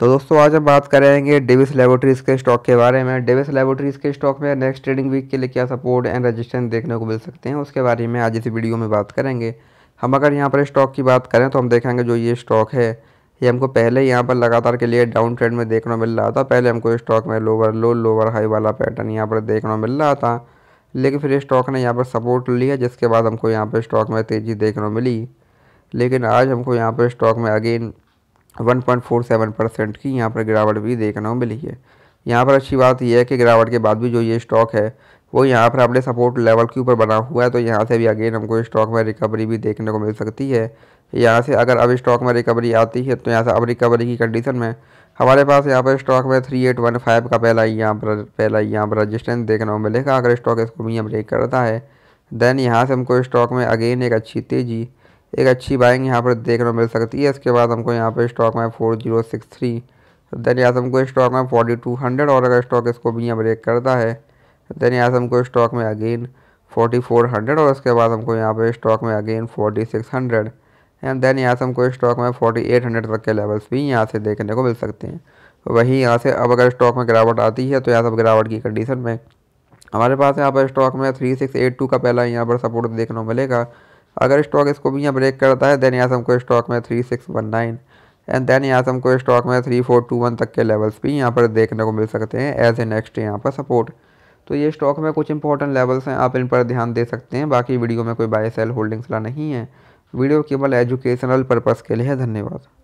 तो दोस्तों आज हम बात करेंगे डेविस लेबोरेटरीज़ के स्टॉक के बारे में डेविस लेबोरेटरीज़ के स्टॉक में नेक्स्ट ट्रेडिंग वीक के लिए क्या सपोर्ट एंड रजिस्ट्रेंस देखने को मिल सकते हैं उसके बारे में आज इस वीडियो में बात करेंगे हम अगर यहाँ पर स्टॉक की बात करें तो हम देखेंगे जो ये स्टॉक है ये हमको पहले यहाँ पर लगातार के लिए डाउन ट्रेंड में देखने मिल रहा था पहले हमको स्टॉक में लोअर लो लोअर हाई वाला पैटर्न यहाँ पर देखने मिल रहा था लेकिन फिर स्टॉक ने यहाँ पर सपोर्ट लिया जिसके बाद हमको यहाँ पर स्टॉक में तेज़ी देखने मिली लेकिन आज हमको यहाँ पर स्टॉक में अगेन 1.47 परसेंट की यहाँ पर गिरावट भी देखने को मिली है यहाँ पर अच्छी बात यह है कि गिरावट के बाद भी जो ये स्टॉक है वो यहाँ पर अपने सपोर्ट लेवल के ऊपर बना हुआ है तो यहाँ से भी अगेन हमको स्टॉक में रिकवरी भी देखने को मिल सकती है यहाँ से अगर अब स्टॉक में रिकवरी आती है तो यहाँ से अब रिकवरी की कंडीशन में हमारे पास यहाँ पर स्टॉक में थ्री एट वन फाइव का पहला ही यहाँ पर पहला यहाँ पर रजिस्टेंस देखने को मिलेगा अगर स्टॉक इसको भी ब्रेक करता है देन यहाँ से हमको स्टॉक में अगेन एक अच्छी तेज़ी एक अच्छी बाइंग यहाँ पर देखने को मिल सकती है इसके बाद हमको यहाँ पर स्टॉक में four zero six three then यहाँ से हमको स्टॉक में फोर्टी टू हंड्रेड और अगर स्टॉक इसको भी यहाँ ब्रेक करता है देन यहाँ से हमको स्टॉक में अगेन फोर्टी फोर हंड्रेड और उसके बाद हमको यहाँ पर स्टॉक में again forty six hundred and then यहाँ से हमको स्टॉक में फोर्टी एट हंड्रेड तक के लेवल्स भी यहाँ से देखने को मिल सकते हैं वहीं यहाँ से अब अगर स्टॉक में गिरावट आती है तो यहाँ से गिरावट की कंडीशन में हमारे पास यहाँ पर स्टॉक में थ्री सिक्स एट टू का पहला यहाँ पर सपोर्ट देखने को मिलेगा अगर स्टॉक इसको भी यहाँ ब्रेक करता है देन यहाँ से हमको स्टॉक में three six one nine and then यहाँ से हमको स्टॉक में थ्री फोर टू वन तक के लेवल्स भी यहाँ पर देखने को मिल सकते हैं एज ए नेक्स्ट यहाँ पर सपोर्ट तो ये स्टॉक में कुछ इंपॉर्टेंट लेवल्स हैं आप इन पर ध्यान दे सकते हैं बाकी वीडियो में कोई बाय सेल होल्डिंग्स ला नहीं है वीडियो केवल एजुकेशनल पर्पज़ के लिए है धन्यवाद